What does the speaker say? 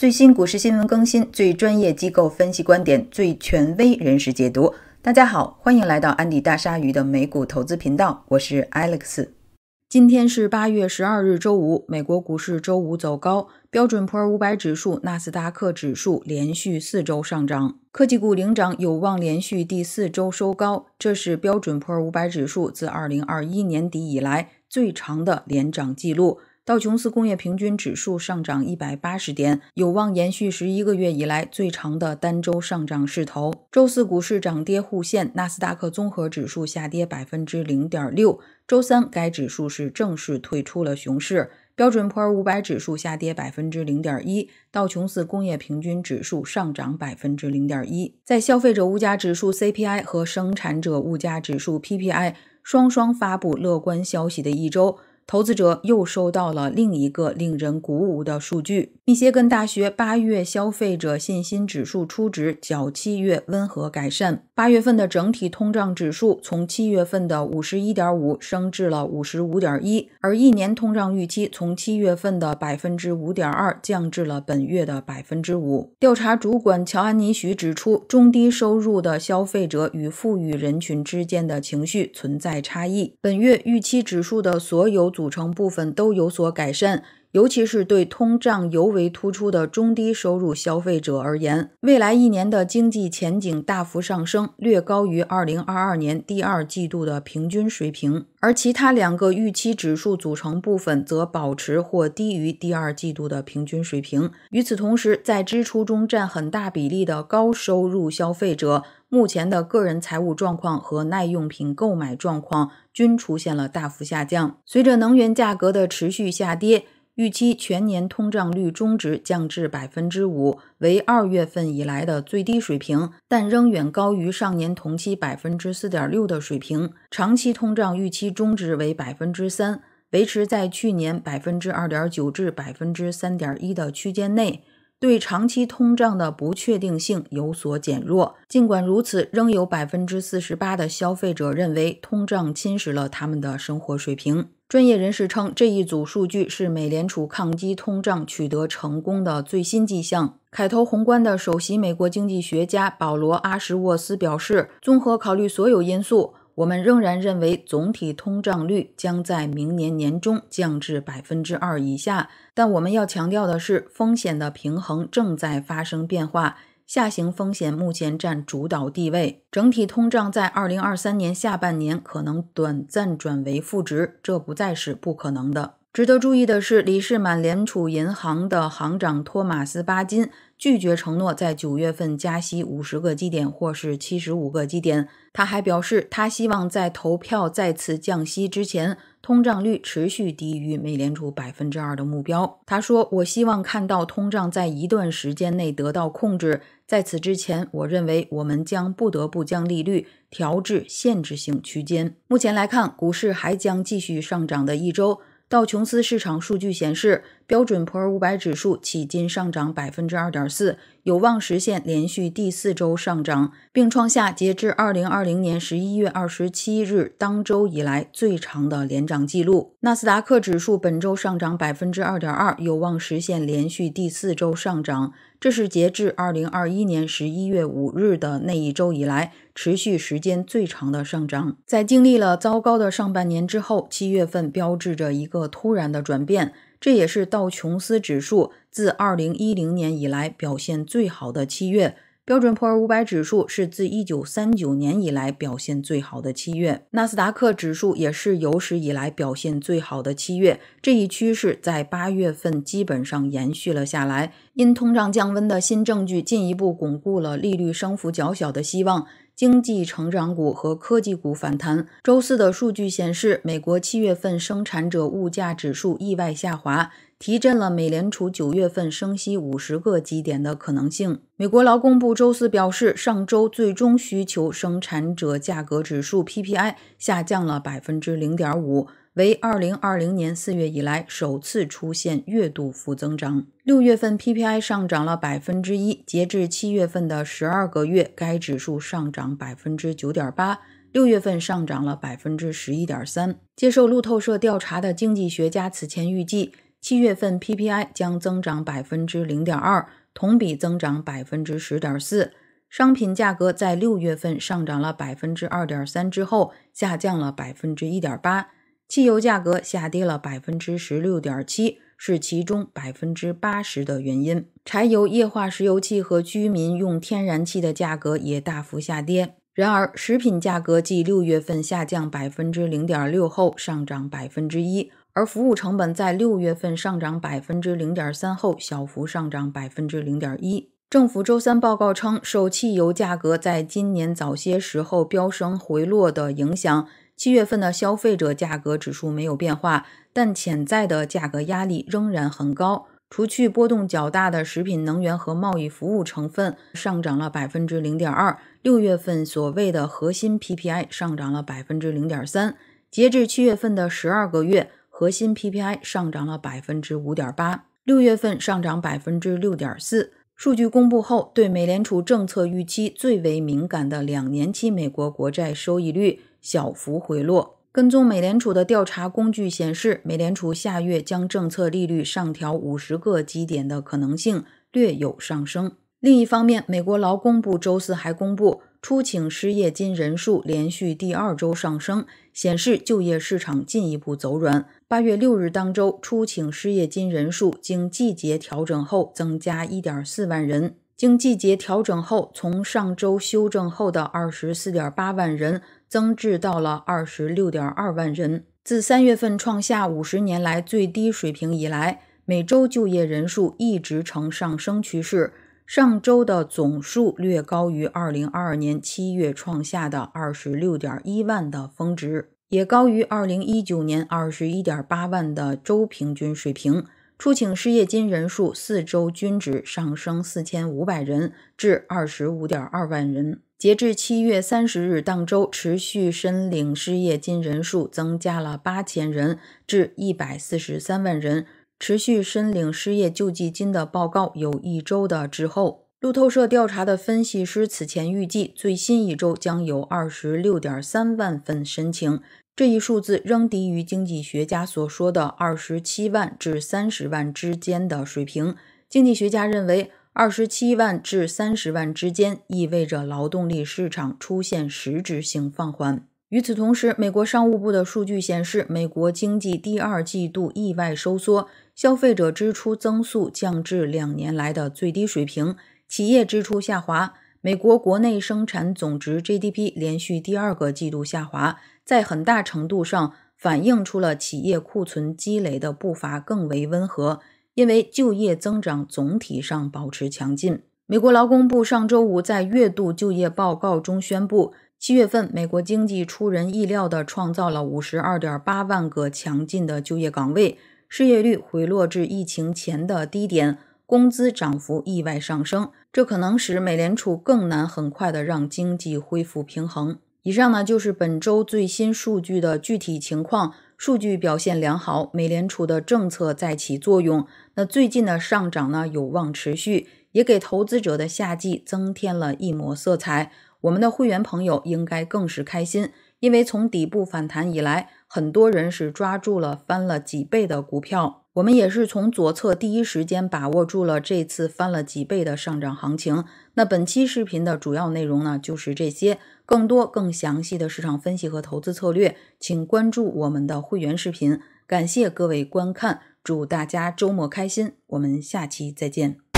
最新股市新闻更新，最专业机构分析观点，最权威人士解读。大家好，欢迎来到安迪大鲨鱼的美股投资频道，我是 Alex。今天是八月十二日，周五，美国股市周五走高，标准普尔五百指数、纳斯达克指数连续四周上涨，科技股领涨，有望连续第四周收高。这是标准普尔五百指数自二零二一年底以来最长的连涨记录。道琼斯工业平均指数上涨一百八十点，有望延续十一个月以来最长的单周上涨势头。周四股市涨跌互现，纳斯达克综合指数下跌百分之零点六。周三，该指数是正式退出了熊市。标准普尔五百指数下跌百分之零点一，道琼斯工业平均指数上涨百分之零点一。在消费者物价指数 CPI 和生产者物价指数 PPI 双双发布乐观消息的一周。投资者又收到了另一个令人鼓舞的数据。密歇根大学八月消费者信心指数初值较七月温和改善。八月份的整体通胀指数从七月份的五十一点五升至了五十五点一，而一年通胀预期从七月份的百分之五点二降至了本月的百分之五。调查主管乔·安妮许指出，中低收入的消费者与富裕人群之间的情绪存在差异。本月预期指数的所有。组成部分都有所改善。尤其是对通胀尤为突出的中低收入消费者而言，未来一年的经济前景大幅上升，略高于2022年第二季度的平均水平。而其他两个预期指数组成部分则保持或低于第二季度的平均水平。与此同时，在支出中占很大比例的高收入消费者，目前的个人财务状况和耐用品购买状况均出现了大幅下降。随着能源价格的持续下跌，预期全年通胀率中值降至百分之五，为二月份以来的最低水平，但仍远高于上年同期百分之四点六的水平。长期通胀预期中值为百分之三，维持在去年百分之二点九至百分之三点一的区间内。对长期通胀的不确定性有所减弱，尽管如此，仍有百分之四十八的消费者认为通胀侵蚀了他们的生活水平。专业人士称，这一组数据是美联储抗击通胀取得成功的最新迹象。凯投宏观的首席美国经济学家保罗·阿什沃斯表示，综合考虑所有因素。我们仍然认为总体通胀率将在明年年中降至百分之二以下，但我们要强调的是，风险的平衡正在发生变化，下行风险目前占主导地位。整体通胀在二零二三年下半年可能短暂转为负值，这不再是不可能的。值得注意的是，理事满联储银行的行长托马斯·巴金拒绝承诺在九月份加息五十个基点或是七十五个基点。他还表示，他希望在投票再次降息之前，通胀率持续低于美联储百分之二的目标。他说：“我希望看到通胀在一段时间内得到控制，在此之前，我认为我们将不得不将利率调至限制性区间。”目前来看，股市还将继续上涨的一周。道琼斯市场数据显示。标准普尔五百指数迄今上涨百分之二点四，有望实现连续第四周上涨，并创下截至二零二零年十一月二十七日当周以来最长的连涨记录。纳斯达克指数本周上涨百分之二点二，有望实现连续第四周上涨，这是截至二零二一年十一月五日的那一周以来持续时间最长的上涨。在经历了糟糕的上半年之后，七月份标志着一个突然的转变。这也是道琼斯指数自2010年以来表现最好的七月，标准普尔五百指数是自1939年以来表现最好的七月，纳斯达克指数也是有史以来表现最好的七月。这一趋势在八月份基本上延续了下来，因通胀降温的新证据进一步巩固了利率升幅较小的希望。经济成长股和科技股反弹。周四的数据显示，美国七月份生产者物价指数意外下滑，提振了美联储九月份升息五十个基点的可能性。美国劳工部周四表示，上周最终需求生产者价格指数 （PPI） 下降了百分之零点五。为二零二零年四月以来首次出现月度负增长。六月份 PPI 上涨了百分之一，截至七月份的十二个月，该指数上涨百分之九点八。六月份上涨了百分之十一点三。接受路透社调查的经济学家此前预计，七月份 PPI 将增长百分之零点二，同比增长百分之十点四。商品价格在六月份上涨了百分之二点三之后，下降了百分之一点八。汽油价格下跌了百分之十六点七，是其中百分之八十的原因。柴油、液化石油气和居民用天然气的价格也大幅下跌。然而，食品价格继六月份下降百分之零点六后上涨百分之一，而服务成本在六月份上涨百分之零点三后小幅上涨百分之零点一。政府周三报告称，受汽油价格在今年早些时候飙升回落的影响。七月份的消费者价格指数没有变化，但潜在的价格压力仍然很高。除去波动较大的食品、能源和贸易服务成分，上涨了百分之零点二。六月份所谓的核心 PPI 上涨了百分之零点三。截至七月份的十二个月，核心 PPI 上涨了百分之五点八。六月份上涨百分之六点四。数据公布后，对美联储政策预期最为敏感的两年期美国国债收益率。小幅回落。跟踪美联储的调查工具显示，美联储下月将政策利率上调五十个基点的可能性略有上升。另一方面，美国劳工部周四还公布，初请失业金人数连续第二周上升，显示就业市场进一步走软。八月六日当周，初请失业金人数经季节调整后增加一点四万人。经季节调整后，从上周修正后的二十四点八万人增至到了二十六点二万人。自三月份创下五十年来最低水平以来，每周就业人数一直呈上升趋势。上周的总数略高于二零二二年七月创下的二十六点一万的峰值，也高于二零一九年二十一点八万的周平均水平。出请失业金人数四周均值上升四千五百人至二十五点二万人。截至七月三十日当周，持续申领失业金人数增加了八千人至一百四十三万人。持续申领失业救济金的报告有一周的滞后。路透社调查的分析师此前预计，最新一周将有二十六点三万份申请。这一数字仍低于经济学家所说的二十七万至三十万之间的水平。经济学家认为，二十七万至三十万之间意味着劳动力市场出现实质性放缓。与此同时，美国商务部的数据显示，美国经济第二季度意外收缩，消费者支出增速降至两年来的最低水平，企业支出下滑，美国国内生产总值 GDP 连续第二个季度下滑。在很大程度上反映出了企业库存积累的步伐更为温和，因为就业增长总体上保持强劲。美国劳工部上周五在月度就业报告中宣布，七月份美国经济出人意料地创造了五十二点八万个强劲的就业岗位，失业率回落至疫情前的低点，工资涨幅意外上升，这可能使美联储更难很快地让经济恢复平衡。以上呢就是本周最新数据的具体情况，数据表现良好，美联储的政策在起作用。那最近的上涨呢有望持续，也给投资者的夏季增添了一抹色彩。我们的会员朋友应该更是开心，因为从底部反弹以来，很多人是抓住了翻了几倍的股票。我们也是从左侧第一时间把握住了这次翻了几倍的上涨行情。那本期视频的主要内容呢就是这些。更多更详细的市场分析和投资策略，请关注我们的会员视频。感谢各位观看，祝大家周末开心！我们下期再见。